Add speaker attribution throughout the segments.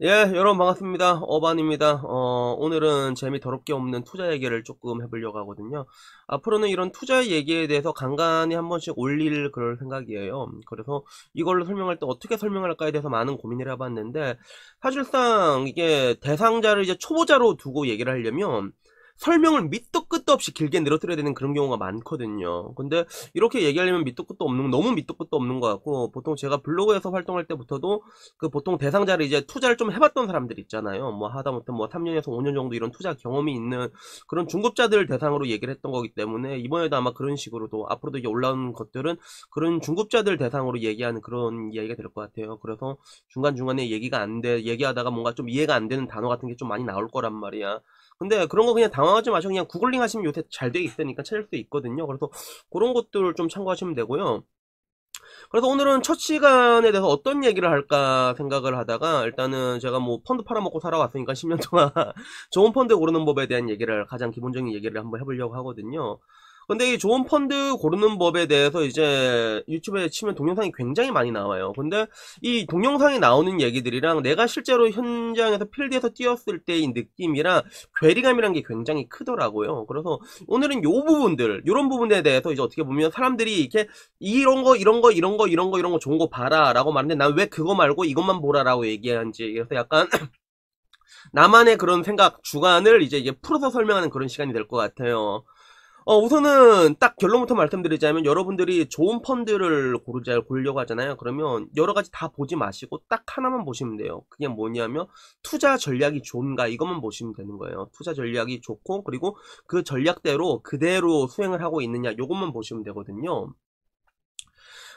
Speaker 1: 수용예 여러분 반갑습니다 어반입니다 어, 오늘은 재미 더럽게 없는 투자 얘기를 조금 해보려고 하거든요 앞으로는 이런 투자 얘기에 대해서 간간히 한 번씩 올릴 그럴 생각이에요 그래서 이걸로 설명할 때 어떻게 설명할까에 대해서 많은 고민을 해봤는데 사실상 이게 대상자를 이제 초보자로 두고 얘기를 하려면 설명을 밑도 끝도 없이 길게 늘어뜨려야 되는 그런 경우가 많거든요. 근데 이렇게 얘기하려면 밑도 끝도 없는 너무 밑도 끝도 없는 것 같고 보통 제가 블로그에서 활동할 때부터도 그 보통 대상자를 이제 투자를 좀 해봤던 사람들 있잖아요. 뭐 하다못해 뭐 3년에서 5년 정도 이런 투자 경험이 있는 그런 중급자들 대상으로 얘기를 했던 거기 때문에 이번에도 아마 그런 식으로도 앞으로도 이제 올라온 것들은 그런 중급자들 대상으로 얘기하는 그런 이야기가 될 것 같아요. 그래서 중간 중간에 얘기가 안돼 얘기하다가 뭔가 좀 이해가 안 되는 단어 같은 게 좀 많이 나올 거란 말이야. 근데 그런 거 그냥 당황하지 마시고 그냥 구글링 하시면 요새 잘 돼 있으니까 찾을 수 있거든요. 그래서 그런 것들을 좀 참고하시면 되고요. 그래서 오늘은 첫 시간에 대해서 어떤 얘기를 할까 생각을 하다가 일단은 제가 뭐 펀드 팔아먹고 살아왔으니까 10년 동안 좋은 펀드 고르는 법에 대한 얘기를 가장 기본적인 얘기를 한번 해보려고 하거든요. 근데 이 좋은 펀드 고르는 법에 대해서 이제 유튜브에 치면 동영상이 굉장히 많이 나와요. 근데 이 동영상에 나오는 얘기들이랑 내가 실제로 현장에서 필드에서 뛰었을 때의 느낌이랑 괴리감이란 게 굉장히 크더라고요. 그래서 오늘은 요 부분들, 요런 부분에 대해서 이제 어떻게 보면 사람들이 이렇게 이런 거, 이런 거, 이런 거, 이런 거, 이런 거 좋은 거 봐라 라고 말하는데 난 왜 그거 말고 이것만 보라라고 얘기하는지 그래서 약간 나만의 그런 생각, 주관을 이제 이게 풀어서 설명하는 그런 시간이 될 것 같아요. 어, 우선은 딱 결론부터 말씀드리자면 여러분들이 좋은 펀드를 고르자 고르려고 하잖아요. 그러면 여러 가지 다 보지 마시고 딱 하나만 보시면 돼요. 그게 뭐냐면 투자 전략이 좋은가 이것만 보시면 되는 거예요. 투자 전략이 좋고 그리고 그 전략대로 그대로 수행을 하고 있느냐 이것만 보시면 되거든요.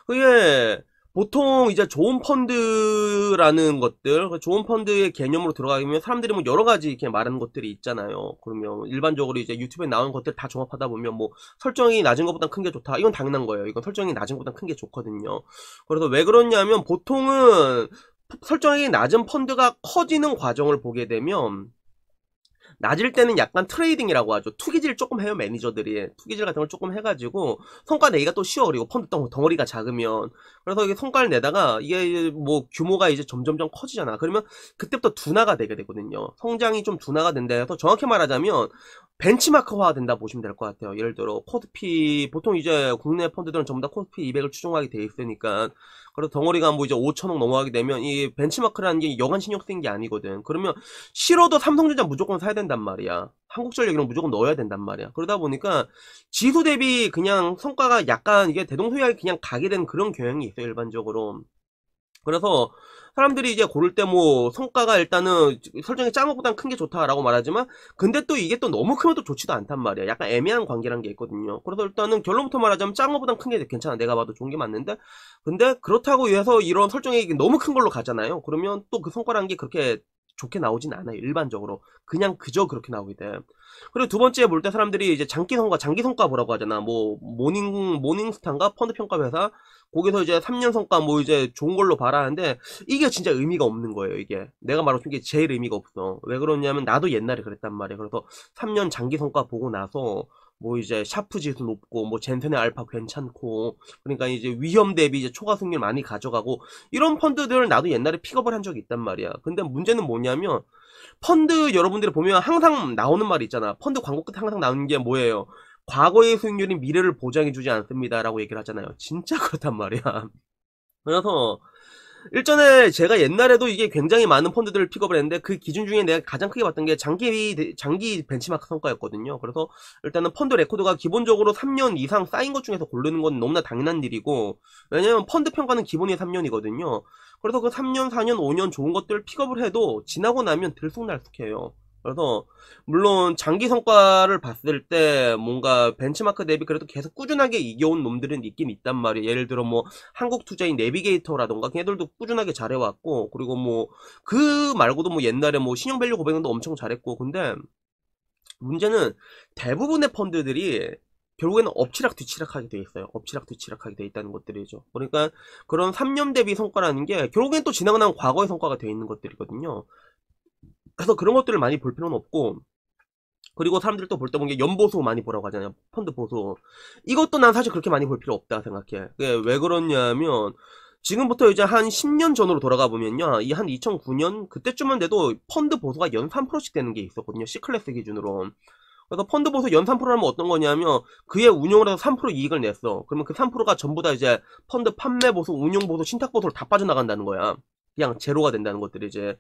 Speaker 1: 그게 보통 이제 좋은 펀드라는 것들, 그 좋은 펀드의 개념으로 들어가면 사람들이 뭐 여러 가지 이렇게 말하는 것들이 있잖아요. 그러면 일반적으로 이제 유튜브에 나온 것들 다 종합하다 보면 뭐 설정이 낮은 것보다 큰 게 좋다. 이건 당연한 거예요. 이건 설정이 낮은 것보다 큰 게 좋거든요. 그래서 왜 그러냐면 보통은 설정이 낮은 펀드가 커지는 과정을 보게 되면 낮을 때는 약간 트레이딩이라고 하죠. 투기질 조금 해요, 매니저들이. 투기질 같은 걸 조금 해가지고, 성과 내기가 또 쉬워. 그리고 펀드 덩어리가 작으면. 그래서 이게 성과를 내다가, 이게 뭐 규모가 이제 점점점 커지잖아. 그러면 그때부터 둔화가 되게 되거든요. 성장이 좀 둔화가 된다 해서 정확히 말하자면, 벤치마크화 된다 보시면 될 것 같아요. 예를 들어 코스피 보통 이제 국내 펀드들은 전부 다코스피 200을 추종하게 돼 있으니까 그래서 덩어리가 뭐 이제 5천억 넘어가게 되면 이 벤치마크라는 게 여간 신경 쓰인 게 아니거든. 그러면 싫어도 삼성전자 무조건 사야 된단 말이야. 한국전력 이런 무조건 넣어야 된단 말이야. 그러다 보니까 지수 대비 그냥 성과가 약간 이게 대동소이하게 그냥 가게 된 그런 경향이 있어요 일반적으로. 그래서 사람들이 이제 고를 때 뭐 성과가 일단은 설정이 짱은것보는큰게 좋다라고 말하지만 근데 또 이게 또 너무 크면 또 좋지도 않단 말이야. 약간 애매한 관계란 게 있거든요. 그래서 일단은 결론부터 말하자면 짱은것보는큰게 괜찮아. 내가 봐도 좋은 게 맞는데 근데 그렇다고 해서 이런 설정이 너무 큰 걸로 가잖아요. 그러면 또 그 성과라는 게 그렇게 좋게 나오진 않아요. 일반적으로. 그냥 그저 그렇게 나오기 때문에. 그리고 두 번째 볼 때 사람들이 이제 장기 성과, 장기 성과 보라고 하잖아. 뭐, 모닝, 모닝스탄가 펀드 평가 회사, 거기서 이제 3년 성과 뭐 이제 좋은 걸로 봐라 하는데, 이게 진짜 의미가 없는 거예요, 이게. 내가 말하고 싶은 게 제일 의미가 없어. 왜 그러냐면, 나도 옛날에 그랬단 말이야. 그래서 3년 장기 성과 보고 나서, 뭐 이제 샤프 지수 높고 뭐 젠센의 알파 괜찮고 그러니까 이제 위험 대비 이제 초과 승률 많이 가져가고 이런 펀드들을 나도 옛날에 픽업을 한 적이 있단 말이야. 근데 문제는 뭐냐면 펀드 여러분들이 보면 항상 나오는 말이 있잖아. 펀드 광고 끝에 항상 나오는 게 뭐예요? 과거의 수익률이 미래를 보장해주지 않습니다라고 얘기를 하잖아요. 진짜 그렇단 말이야. 그래서 일전에 제가 옛날에도 이게 굉장히 많은 펀드들을 픽업을 했는데 그 기준 중에 내가 가장 크게 봤던 게 장기 장기 벤치마크 성과였거든요. 그래서 일단은 펀드 레코드가 기본적으로 3년 이상 쌓인 것 중에서 고르는 건 너무나 당연한 일이고 왜냐면 펀드 평가는 기본이 3년이거든요. 그래서 그 3년, 4년, 5년 좋은 것들을 픽업을 해도 지나고 나면 들쑥날쑥해요. 그래서 물론 장기 성과를 봤을 때 뭔가 벤치마크 대비 그래도 계속 꾸준하게 이겨온 놈들은 있긴 있단 말이에요. 예를 들어 뭐 한국 투자인 내비게이터라던가 걔들도 꾸준하게 잘해왔고 그리고 뭐 그 말고도 뭐 옛날에 뭐 신용밸류 고백도 엄청 잘했고 근데 문제는 대부분의 펀드들이 결국에는 엎치락 뒤치락하게 돼 있어요. 엎치락 뒤치락하게 돼 있다는 것들이죠. 그러니까 그런 3년 대비 성과라는 게 결국엔 또 지나고 난 과거의 성과가 돼 있는 것들이거든요. 그래서 그런 것들을 많이 볼 필요는 없고 그리고 사람들이 또 볼때 보는 게 연보수 많이 보라고 하잖아요. 펀드 보수. 이것도 난 사실 그렇게 많이 볼 필요 없다 생각해. 왜 그러냐면 지금부터 이제 한 10년 전으로 돌아가 보면요. 이 한 2009년 그때쯤만 돼도 펀드 보수가 연 3%씩 되는 게 있었거든요. C클래스 기준으로. 그래서 그러니까 펀드 보수 연 3%라면 어떤 거냐면 그의 운용을 해서 3% 이익을 냈어. 그러면 그 3%가 전부 다 이제 펀드 판매 보수, 운용 보수, 신탁 보수로 다 빠져나간다는 거야. 그냥 제로가 된다는 것들이 이제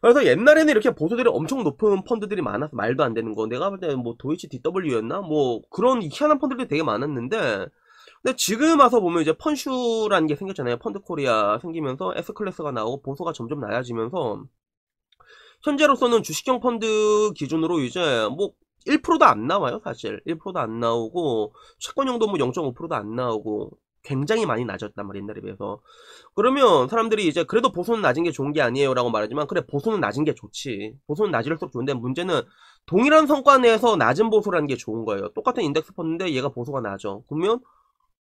Speaker 1: 그래서 옛날에는 이렇게 보수들이 엄청 높은 펀드들이 많아서 말도 안 되는 거. 내가 볼때뭐 도이치 DW였나? 뭐 그런 희한한 펀드들이 되게 많았는데 근데 지금 와서 보면 이제 펀슈라는 게 생겼잖아요. 펀드 코리아 생기면서 S클래스가 나오고 보수가 점점 나아지면서 현재로서는 주식형 펀드 기준으로 이제 뭐 1%도 안 나와요, 사실. 1%도 안 나오고 채권형도 뭐 0.5%도 안 나오고 굉장히 많이 낮았단 말이에요 옛날에 비해서 그러면 사람들이 이제 그래도 보수는 낮은 게 좋은 게 아니에요 라고 말하지만 그래 보수는 낮은 게 좋지 보수는 낮을수록 좋은데 문제는 동일한 성과 내에서 낮은 보수라는 게 좋은 거예요 똑같은 인덱스 펀드인데 얘가 보수가 낮아 그러면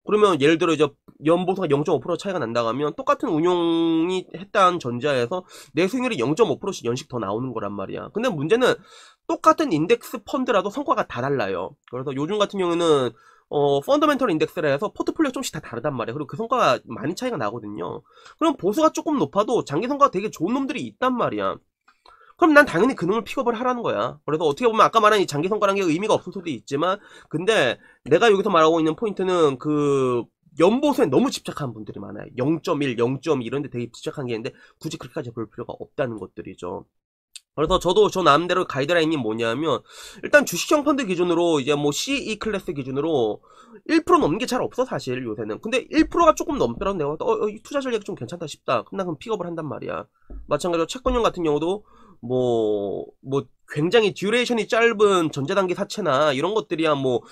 Speaker 1: 그러면 예를 들어 이제 연보수가 0.5% 차이가 난다 하면 똑같은 운용이 했다는 전자에서내 수익률이 0.5%씩 연식 더 나오는 거란 말이야. 근데 문제는 똑같은 인덱스 펀드라도 성과가 다 달라요. 그래서 요즘 같은 경우는 에 어, 펀더멘털 인덱스라 해서 포트폴리오 조금씩 다 다르단 말이에요. 그리고 그 성과가 많이 차이가 나거든요. 그럼 보수가 조금 높아도 장기 성과가 되게 좋은 놈들이 있단 말이야. 그럼 난 당연히 그 놈을 픽업을 하라는 거야. 그래서 어떻게 보면 아까 말한 이 장기 성과라는 게 의미가 없을 수도 있지만, 근데 내가 여기서 말하고 있는 포인트는 그 연보수에 너무 집착한 분들이 많아요. 0.1, 0.2 이런 데 되게 집착한 게 있는데 굳이 그렇게까지 볼 필요가 없다는 것들이죠. 그래서 저도 저 나름대로 가이드라인이 뭐냐면 일단 주식형 펀드 기준으로 이제 뭐 CE 클래스 기준으로 1% 넘는 게 잘 없어 사실 요새는 근데 1%가 조금 넘더라도 내가 어, 어, 이 투자 전략이 좀 괜찮다 싶다 그럼 나 그럼 픽업을 한단 말이야 마찬가지로 채권형 같은 경우도 뭐, 뭐, 굉장히 듀레이션이 짧은 전자단기 사채나 이런 것들이야 뭐,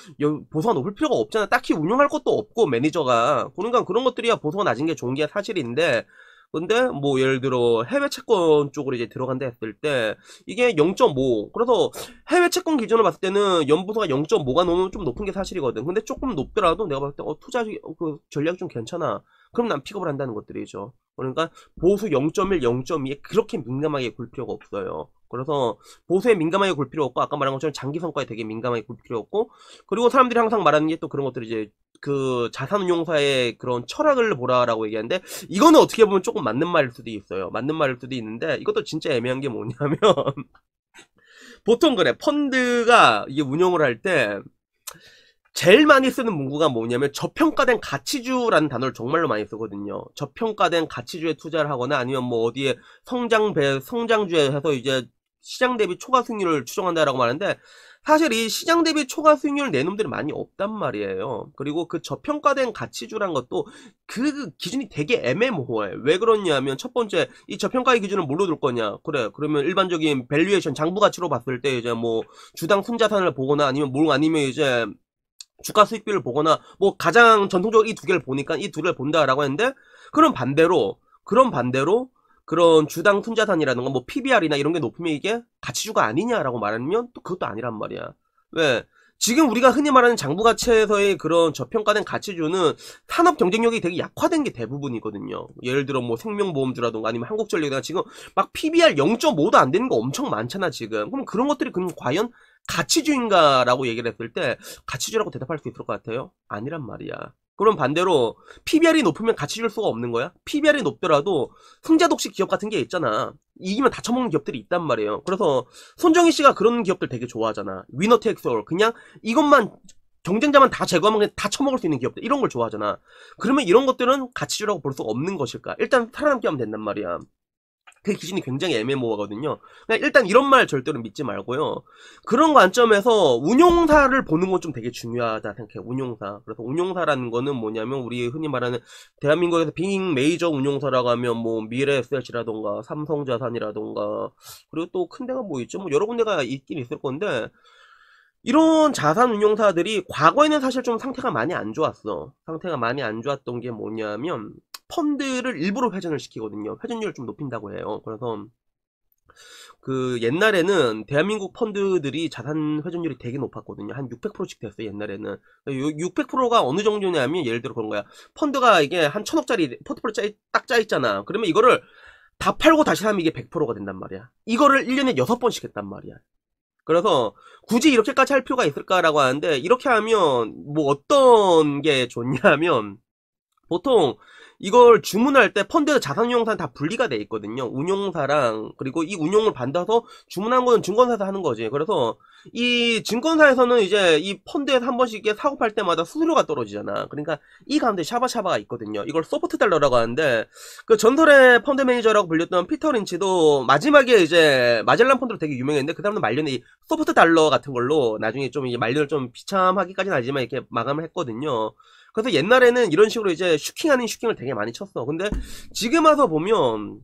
Speaker 1: 보수가 높을 필요가 없잖아. 딱히 운용할 것도 없고, 매니저가. 그러니까 그런 것들이야 보수가 낮은 게 좋은 게 사실인데, 근데 뭐 예를 들어 해외 채권 쪽으로 이제 들어간다 했을 때 이게 0.5 그래서 해외 채권 기준으로 봤을 때는 연보수가 0.5가 너무 좀 높은 게 사실이거든 근데 조금 높더라도 내가 봤을 때 어, 투자 어, 그 전략이 좀 괜찮아 그럼 난 픽업을 한다는 것들이죠 그러니까 보수 0.1, 0.2에 그렇게 민감하게 굴 필요가 없어요 그래서 보수에 민감하게 굴 필요 없고 아까 말한 것처럼 장기 성과에 되게 민감하게 굴 필요 없고 그리고 사람들이 항상 말하는 게 또 그런 것들이 이제 그 자산운용사의 그런 철학을 보라라고 얘기하는데 이거는 어떻게 보면 조금 맞는 말일 수도 있어요. 맞는 말일 수도 있는데 이것도 진짜 애매한 게 뭐냐면 보통 그래 펀드가 이게 운영을 할 때 제일 많이 쓰는 문구가 뭐냐면 저평가된 가치주라는 단어를 정말로 많이 쓰거든요. 저평가된 가치주에 투자를 하거나 아니면 뭐 어디에 성장 배 성장주에 해서 이제 시장 대비 초과 수익률을 추정한다라고 말하는데 사실 이 시장 대비 초과 수익률 내놈들이 많이 없단 말이에요. 그리고 그 저평가된 가치주란 것도 그 기준이 되게 애매모호해. 요왜 그러냐면 첫 번째 이 저평가의 기준을 뭘로 둘 거냐? 그래 그러면 일반적인 밸류에이션 장부 가치로 봤을 때 이제 뭐 주당 순자산을 보거나 아니면 뭘 아니면 이제 주가 수익비를 보거나 뭐 가장 전통적으로 이 두 개를 보니까 이 둘을 본다라고 했는데 그런 반대로 그런 반대로 그런 주당 투자산이라는건 뭐 PBR이나 이런 게 높으면 이게 가치주가 아니냐라고 말하면 또 그것도 아니란 말이야. 왜? 지금 우리가 흔히 말하는 장부 가치에서의 그런 저평가된 가치주는 산업 경쟁력이 되게 약화된 게 대부분이거든요. 예를 들어 뭐 생명보험주라든가 아니면 한국전력이나 지금 막 PBR 0.5도 안 되는 거 엄청 많잖아 지금. 그럼 그런 것들이 그럼 과연 가치주인가라고 얘기를 했을 때 가치주라고 대답할 수 있을 것 같아요? 아니란 말이야. 그럼 반대로 PBR이 높으면 같이 줄 수가 없는 거야? PBR이 높더라도 승자 독식 기업 같은 게 있잖아. 이기면 다 처먹는 기업들이 있단 말이에요. 그래서 손정희 씨가 그런 기업들 되게 좋아하잖아. 위너 텍스올 그냥 이것만 경쟁자만 다 제거하면 다 처먹을 수 있는 기업들 이런 걸 좋아하잖아. 그러면 이런 것들은 가치주라고 볼 수가 없는 것일까? 일단 살아남게 하면 된단 말이야. 그 기준이 굉장히 애매모호하거든요. 일단 이런 말 절대로 믿지 말고요. 그런 관점에서 운용사를 보는 건 좀 되게 중요하다 생각해요. 운용사. 그래서 운용사라는 거는 뭐냐면 우리 흔히 말하는 대한민국에서 빅 메이저 운용사라고 하면 뭐 미래 SH라던가 삼성자산이라던가 그리고 또 큰 데가 뭐 있죠. 뭐 여러 군데가 있긴 있을 건데 이런 자산 운용사들이 과거에는 사실 좀 상태가 많이 안 좋았어. 상태가 많이 안 좋았던 게 뭐냐면 펀드를 일부러 회전을 시키거든요. 회전율을 좀 높인다고 해요. 그래서 그 옛날에는 대한민국 펀드들이 자산 회전율이 되게 높았거든요. 한 600%씩 됐어요. 옛날에는 600%가 그 어느 정도냐면 예를 들어 그런 거야. 펀드가 이게 한 천억짜리 포트폴리오 짜이, 딱짜 있잖아. 그러면 이거를 다 팔고 다시 하면 이게 100%가 된단 말이야. 이거를 1년에 6번씩 했단 말이야. 그래서 굳이 이렇게까지 할 필요가 있을까라고 하는데 이렇게 하면 뭐 어떤 게 좋냐면 보통 이걸 주문할 때 펀드에서 자산용산다 분리가 돼 있거든요. 운용사랑 그리고 이 운용을 받아서 주문한 거는 증권사에서 하는 거지. 그래서 이 증권사에서는 이제 이 펀드에서 한 번씩 이게 사고팔 때마다 수수료가 떨어지잖아. 그러니까 이 가운데 샤바샤바가 있거든요. 이걸 소프트 달러라고 하는데 그 전설의 펀드 매니저라고 불렸던 피터 린치도 마지막에 이제 마젤란 펀드로 되게 유명했는데 그 다음에 말년에 이 소프트 달러 같은 걸로 나중에 좀 이제 말년을 좀 비참하기까지는 하지만 이렇게 마감을 했거든요. 그래서 옛날에는 이런 식으로 이제 슈킹 아닌 슈킹을 되게 많이 쳤어. 근데 지금 와서 보면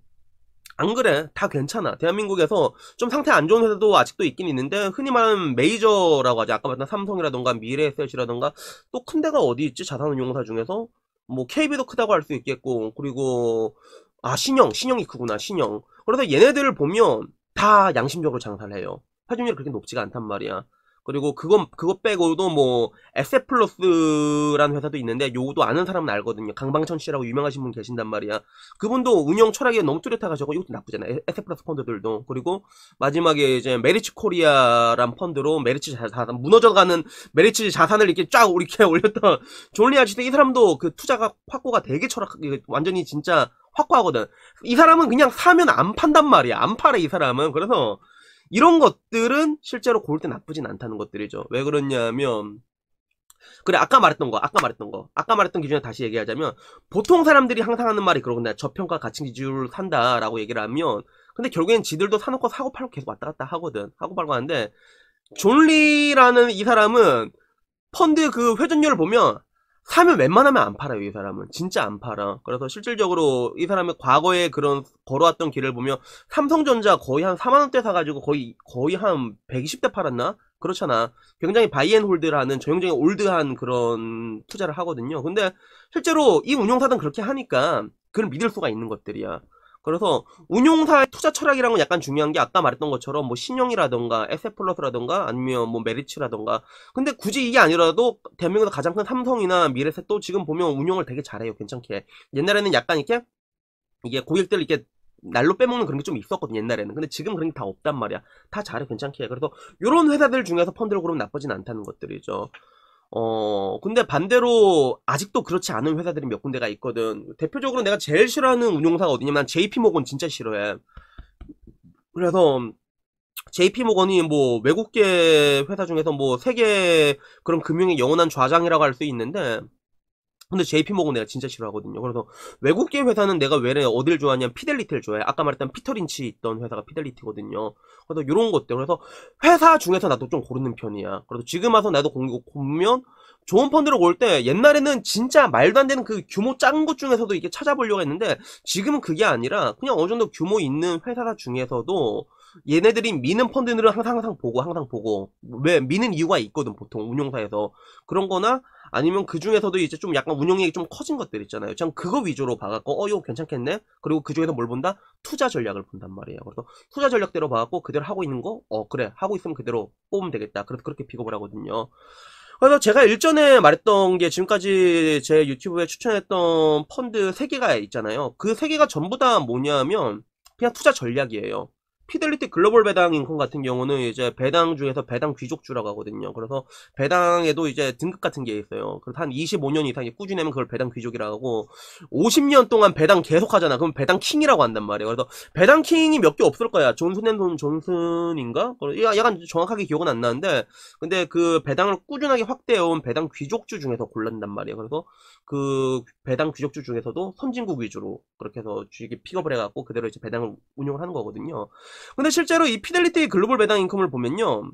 Speaker 1: 안 그래. 다 괜찮아. 대한민국에서 좀 상태 안 좋은 회사도 아직도 있긴 있는데, 흔히 말하는 메이저라고 하지. 아까 봤던 삼성이라던가 미래에셋이라던가, 또 큰 데가 어디 있지? 자산운용사 중에서? 뭐, KB도 크다고 할 수 있겠고, 그리고, 아, 신영. 신영이 크구나, 신영. 그래서 얘네들을 보면, 다 양심적으로 장사를 해요. 파중율이 그렇게 높지가 않단 말이야. 그리고 그건 그거 빼고도 뭐 SF 플러스라는 회사도 있는데 요도 아는 사람은 알거든요. 강방천 씨라고 유명하신 분 계신단 말이야. 그분도 운영 철학에 너무 뚜렷해가지고 이것도 나쁘잖아. 요 SF 플러스 펀드들도 그리고 마지막에 이제 메리츠 코리아란 펀드로 메리츠 자산 무너져가는 메리츠 자산을 이렇게 쫙 이렇게 올렸던 존리 아치도 이 사람도 그 투자가 확고가 되게 철학 완전히 진짜 확고하거든. 이 사람은 그냥 사면 안 판단 말이야. 안 팔아 이 사람은. 그래서 이런 것들은 실제로 고를 때 나쁘진 않다는 것들이죠. 왜 그러냐면 그래 아까 말했던 거 아까 말했던 거 아까 말했던 기준에 다시 얘기하자면 보통 사람들이 항상 하는 말이 그러고 내가 저평가 가칭 기준을 산다라고 얘기를 하면 근데 결국엔 지들도 사놓고 사고 팔고 계속 왔다 갔다 하거든 하고 팔고 하는데 존리라는 이 사람은 펀드 그 회전율을 보면 사면 웬만하면 안 팔아요, 이 사람은. 진짜 안 팔아. 그래서 실질적으로 이사람이 과거에 그런 걸어왔던 길을 보면 삼성전자 거의 한 4만원대 사가지고 거의, 거의 한 120대 팔았나? 그렇잖아. 굉장히 바이앤홀드라는 전형적인 올드한 그런 투자를 하거든요. 근데 실제로 이 운용사들은 그렇게 하니까 그걸 믿을 수가 있는 것들이야. 그래서 운용사의 투자 철학이란 건 약간 중요한 게 아까 말했던 것처럼 뭐 신용이라던가 에세플러스라던가 아니면 뭐 메리츠라던가 근데 굳이 이게 아니라도 대한민국에서 가장 큰 삼성이나 미래셋또 지금 보면 운용을 되게 잘해요 괜찮게 옛날에는 약간 이렇게 이게 고객들 이렇게 날로 빼먹는 그런 게 좀 있었거든 옛날에는 근데 지금 그런 게 다 없단 말이야 다 잘해 괜찮게 그래서 이런 회사들 중에서 펀드를 고르면 나쁘진 않다는 것들이죠 어, 근데 반대로 아직도 그렇지 않은 회사들이 몇 군데가 있거든. 대표적으로 내가 제일 싫어하는 운용사가 어디냐면 난 JP모건 진짜 싫어해. 그래서 JP모건이 뭐 외국계 회사 중에서 뭐 세계 그런 금융의 영원한 좌장이라고 할 수 있는데 근데 JP모건 내가 진짜 싫어하거든요. 그래서 외국계 회사는 내가 왜 어딜 좋아하냐면 피델리티를 좋아해. 아까 말했던 피터린치 있던 회사가 피델리티거든요. 그래서 이런 것들. 그래서 회사 중에서 나도 좀 고르는 편이야. 그래서 지금 와서 나도 공고 보면 좋은 펀드로볼때 옛날에는 진짜 말도 안 되는 그 규모 작은 것 중에서도 이게 찾아보려고 했는데 지금은 그게 아니라 그냥 어느 정도 규모 있는 회사 중에서도 얘네들이 미는 펀드들을 항상 항상 보고 항상 보고 왜 미는 이유가 있거든 보통 운용사에서 그런 거나 아니면 그 중에서도 이제 좀 약간 운용액이 좀 커진 것들 있잖아요. 참 그거 위주로 봐갖고 어 이거 괜찮겠네. 그리고 그 중에서 뭘 본다? 투자 전략을 본단 말이에요. 그래서 투자 전략대로 봐갖고 그대로 하고 있는 거어 그래 하고 있으면 그대로 뽑으면 되겠다. 그래서 그렇게 픽업을 하거든요. 그래서 제가 일전에 말했던 게 지금까지 제 유튜브에 추천했던 펀드 3개가 있잖아요. 그 3개가 전부 다 뭐냐면 그냥 투자 전략이에요. 피델리티 글로벌 배당 인컴 같은 경우는 이제 배당 중에서 배당 귀족주라고 하거든요. 그래서 배당에도 이제 등급 같은 게 있어요. 그래서 한 25년 이상 꾸준히 하면 그걸 배당 귀족이라고 하고 50년 동안 배당 계속 하잖아. 그럼 배당 킹이라고 한단 말이에요. 그래서 배당 킹이 몇 개 없을 거야. 존슨앤존 존슨인가? 약간 정확하게 기억은 안 나는데 근데 그 배당을 꾸준하게 확대해온 배당 귀족주 중에서 골란단 말이에요. 그래서 그 배당 귀족주 중에서도 선진국 위주로 그렇게 해서 주식이 픽업을 해갖고 그대로 이제 배당을 운영을 하는 거거든요. 근데 실제로 이 피델리티의 글로벌 배당 인컴을 보면요.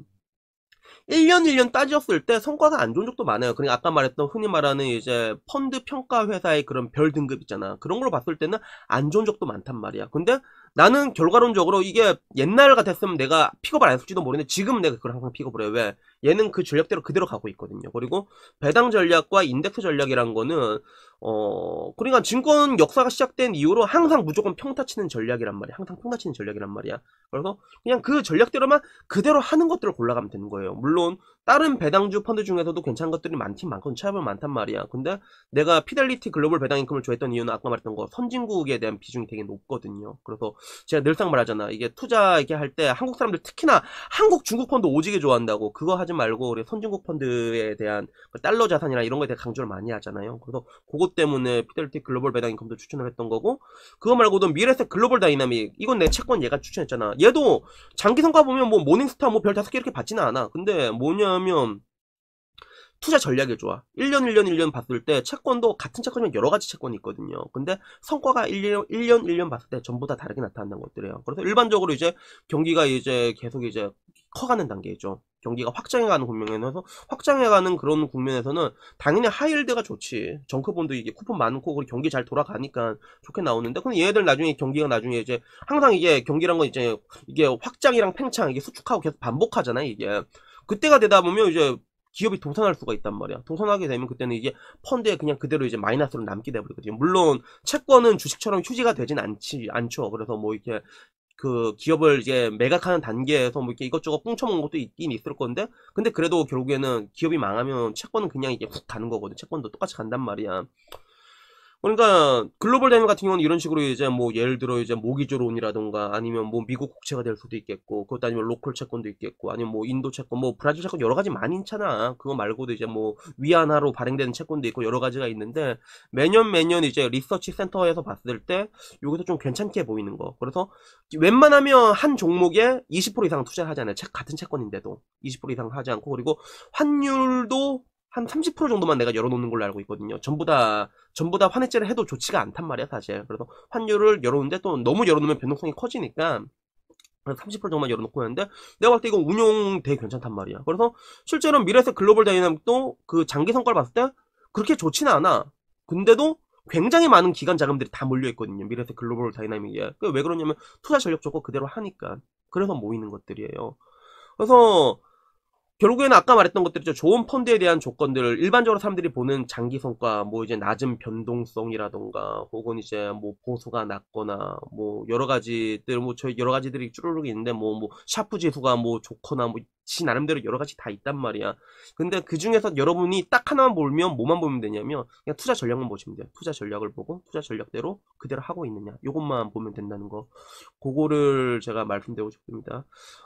Speaker 1: 1년 1년 따졌을 때 성과가 안 좋은 적도 많아요. 그러니까 아까 말했던 흔히 말하는 이제 펀드 평가 회사의 그런 별 등급 있잖아. 그런 걸로 봤을 때는 안 좋은 적도 많단 말이야. 근데 나는 결과론적으로 이게 옛날 같았으면 내가 픽업을 안 했을지도 모르는데 지금 내가 그걸 항상 픽업을 해. 요 왜? 얘는 그 전략대로 그대로 가고 있거든요. 그리고 배당 전략과 인덱스 전략이란 거는 어, 그러니까 증권 역사가 시작된 이후로 항상 무조건 평타치는 전략이란 말이야. 항상 평타치는 전략이란 말이야. 그래서 그냥 그 전략대로만 그대로 하는 것들을 골라가면 되는 거예요. 물론 다른 배당주 펀드 중에서도 괜찮은 것들이 많긴 많고 차이가 많단 말이야. 근데 내가 피델리티 글로벌 배당 인금을 좋아했던 이유는 아까 말했던 거 선진국에 대한 비중이 되게 높거든요. 그래서 제가 늘상 말하잖아. 이게 투자 이렇게 할 때 한국 사람들 특히나 한국 중국 펀드 오지게 좋아한다고 그거 하지 말고 우리 선진국 펀드에 대한 그 달러 자산이나 이런 거에 대해 강조를 많이 하잖아요. 그래서 그것 때문에 피델티 글로벌 배당 인컴도 추천을 했던 거고 그거 말고도 미래세 글로벌 다이나믹 이건 내 채권 얘가 추천했잖아 얘도 장기 성과 보면 뭐 모닝스타 뭐 별 다섯 개 이렇게 받지는 않아 근데 뭐냐면 투자 전략이 좋아. 1년, 1년, 1년 봤을 때 채권도 같은 채권이면 여러 가지 채권이 있거든요. 근데 성과가 1년, 1년, 1년 봤을 때 전부 다 다르게 나타난다는 것들이에요. 그래서 일반적으로 이제 경기가 이제 계속 이제 커가는 단계죠. 경기가 확장해가는 국면에서 확장해가는 그런 국면에서는 당연히 하일힐드가 좋지 정크본도 이게 쿠폰 많고 그리고 경기 잘 돌아가니까 좋게 나오는데 근데 얘들 나중에 경기가 나중에 이제 항상 이게 경기란 건 이제 이게 확장이랑 팽창 이게 수축하고 계속 반복하잖아요 이게 그때가 되다 보면 이제 기업이 도산할 수가 있단 말이야. 도산하게 되면 그때는 이게 펀드에 그냥 그대로 이제 마이너스로 남게 돼버리거든요. 물론 채권은 주식처럼 휴지가 되진 않지 않죠. 그래서 뭐 이렇게 그 기업을 이제 매각하는 단계에서 뭐 이렇게 이것저것 뿡쳐먹은 것도 있긴 있을 건데 근데 그래도 결국에는 기업이 망하면 채권은 그냥 이제 훅 가는 거거든 채권도 똑같이 간단 말이야 그러니까 글로벌 대면 같은 경우는 이런 식으로 이제 뭐 예를 들어 이제 모기조론이라던가 아니면 뭐 미국 국채가 될 수도 있겠고 그것도 아니면 로컬 채권도 있겠고 아니면 뭐 인도 채권 뭐 브라질 채권 여러 가지 많이 있잖아 그거 말고도 이제 뭐 위안화로 발행되는 채권도 있고 여러 가지가 있는데 매년 매년 이제 리서치 센터에서 봤을 때 여기서 좀 괜찮게 보이는 거 그래서 웬만하면 한 종목에 20% 이상 투자하잖아요 같은 채권인데도 20% 이상 하지 않고 그리고 환율도 한30% 정도만 내가 열어놓는 걸로 알고 있거든요. 전부 다, 전부 다 환해제를 해도 좋지가 않단 말이야, 사실. 그래서 환율을 열어놓는데 또 너무 열어놓으면 변동성이 커지니까 30% 정도만 열어놓고 했는데 내가 봤을 때 이건 운용 되게 괜찮단 말이야. 그래서 실제로 미래에서 글로벌 다이나믹도 그 장기 성과를 봤을 때 그렇게 좋지는 않아. 근데도 굉장히 많은 기관 자금들이 다 몰려있거든요. 미래에서 글로벌 다이나믹이야. 그왜 그러냐면 투자 전력 조건 그대로 하니까. 그래서 모이는 것들이에요. 그래서 결국에는 아까 말했던 것들이죠. 좋은 펀드에 대한 조건들을 일반적으로 사람들이 보는 장기 성과, 뭐 이제 낮은 변동성이라던가, 혹은 이제 뭐 보수가 낮거나, 뭐 여러 가지들, 뭐저 여러 가지들이 쭈르륵 있는데, 뭐, 뭐, 샤프 지수가 뭐 좋거나, 뭐지 나름대로 여러 가지 다 있단 말이야. 근데 그 중에서 여러분이 딱 하나만 보면 뭐만 보면 되냐면 그냥 투자 전략만 보시면 돼요. 투자 전략을 보고 투자 전략대로 그대로 하고 있느냐. 이것만 보면 된다는 거. 그거를 제가 말씀드리고 싶습니다.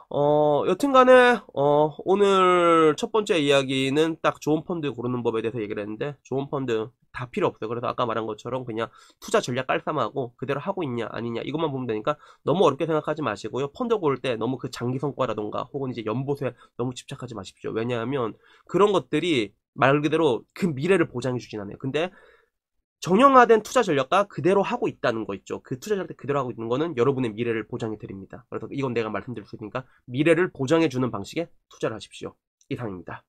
Speaker 1: 어, 여튼간에 어, 오늘 첫 번째 이야기는 딱 좋은 펀드 고르는 법에 대해서 얘기를 했는데 좋은 펀드 다 필요 없어요. 그래서 아까 말한 것처럼 그냥 투자 전략 깔쌈하고 그대로 하고 있냐 아니냐 이것만 보면 되니까 너무 어렵게 생각하지 마시고요. 펀드 고를 때 너무 그 장기 성과라던가 혹은 이제 연보수에 너무 집착하지 마십시오. 왜냐하면 그런 것들이 말 그대로 그 미래를 보장해 주진 않아요. 근데 정형화된 투자 전략과 그대로 하고 있다는 거 있죠. 그 투자 전략 그대로 하고 있는 거는 여러분의 미래를 보장해 드립니다. 그래서 이건 내가 말씀드릴 수 있으니까 미래를 보장해 주는 방식의 투자를 하십시오. 이상입니다.